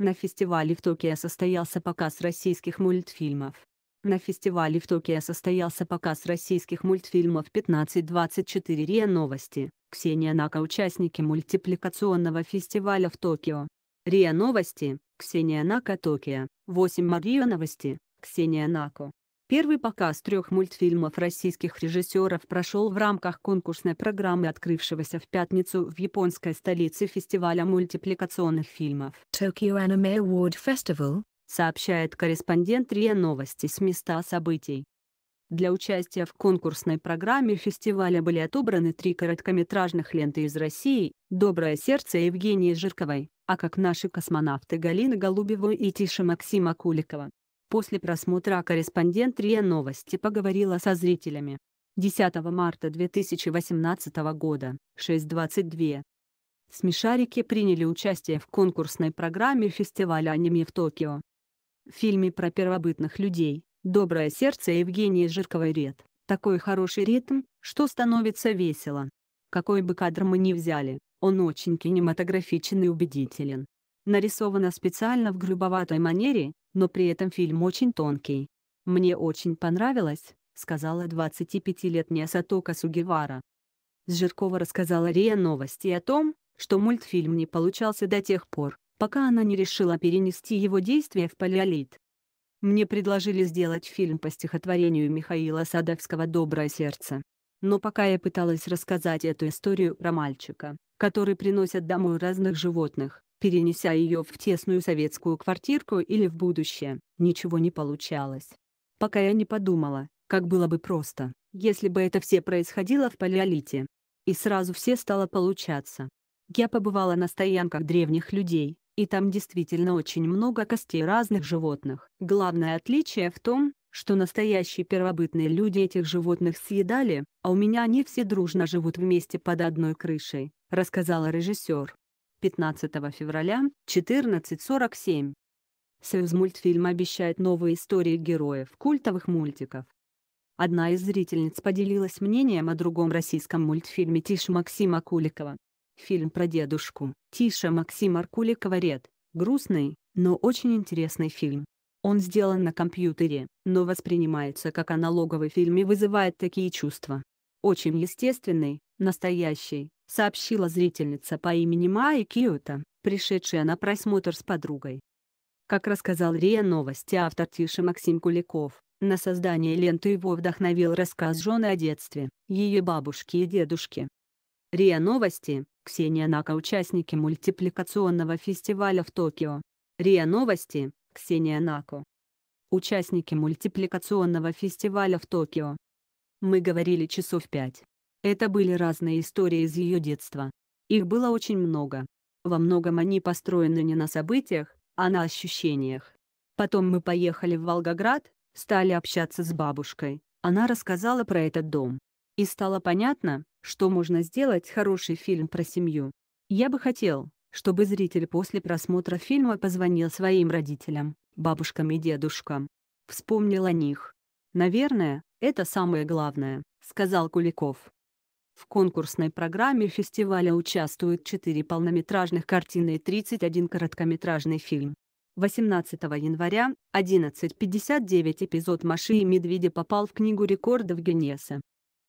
На фестивале в Токио состоялся показ российских мультфильмов. На фестивале в Токио состоялся показ российских мультфильмов 15.24 РИА Новости. Ксения Нака участники мультипликационного фестиваля в Токио. РИА Новости, Ксения Нака Токио, 8 Мария Новости, Ксения Нако. Первый показ трех мультфильмов российских режиссеров прошел в рамках конкурсной программы, открывшегося в пятницу в японской столице фестиваля мультипликационных фильмов. Tokyo Anime Award Festival сообщает корреспондент РИА Новости с места событий. Для участия в конкурсной программе фестиваля были отобраны три короткометражных ленты из России «Доброе сердце» Евгении Жирковой, а как наши космонавты Галины Голубевой и Тиша Максима Куликова. После просмотра корреспондент РИА Новости поговорила со зрителями. 10 марта 2018 года, 6.22. Смешарики приняли участие в конкурсной программе фестиваля аниме в Токио. В фильме про первобытных людей «Доброе сердце» Евгении Жирковой ред. Такой хороший ритм, что становится весело. Какой бы кадр мы ни взяли, он очень кинематографичен и убедителен нарисовано специально в грубоватой манере, но при этом фильм очень тонкий. «Мне очень понравилось», — сказала 25-летняя Сатока Сугивара. Жиркова рассказала РИА новости о том, что мультфильм не получался до тех пор, пока она не решила перенести его действие в палеолит. Мне предложили сделать фильм по стихотворению Михаила Садовского «Доброе сердце». Но пока я пыталась рассказать эту историю про мальчика, который приносит домой разных животных, перенеся ее в тесную советскую квартирку или в будущее, ничего не получалось. Пока я не подумала, как было бы просто, если бы это все происходило в палеолите. И сразу все стало получаться. Я побывала на стоянках древних людей, и там действительно очень много костей разных животных. Главное отличие в том, что настоящие первобытные люди этих животных съедали, а у меня они все дружно живут вместе под одной крышей, рассказала режиссер. 15 февраля, 14.47. Союзмультфильм обещает новые истории героев культовых мультиков. Одна из зрительниц поделилась мнением о другом российском мультфильме «Тише Максима Куликова». Фильм про дедушку «Тише Максима Куликова Ред» — грустный, но очень интересный фильм. Он сделан на компьютере, но воспринимается как аналоговый фильм и вызывает такие чувства. Очень естественный, настоящий, сообщила зрительница по имени Майя Киота, пришедшая на просмотр с подругой. Как рассказал РИА Новости автор Тиши Максим Куликов, на создание ленты его вдохновил рассказ жены о детстве, ее бабушки и дедушки. РИА Новости, Ксения Нака участники мультипликационного фестиваля в Токио. РИА Новости, Ксения Нако. Участники мультипликационного фестиваля в Токио. Мы говорили часов пять. Это были разные истории из ее детства. Их было очень много. Во многом они построены не на событиях, а на ощущениях. Потом мы поехали в Волгоград, стали общаться с бабушкой. Она рассказала про этот дом. И стало понятно, что можно сделать хороший фильм про семью. Я бы хотел, чтобы зритель после просмотра фильма позвонил своим родителям, бабушкам и дедушкам. Вспомнил о них. «Наверное, это самое главное», — сказал Куликов. В конкурсной программе фестиваля участвуют 4 полнометражных картины и 31 короткометражный фильм. 18 января 11.59 эпизод «Маши и медведи» попал в Книгу рекордов Гиннесса.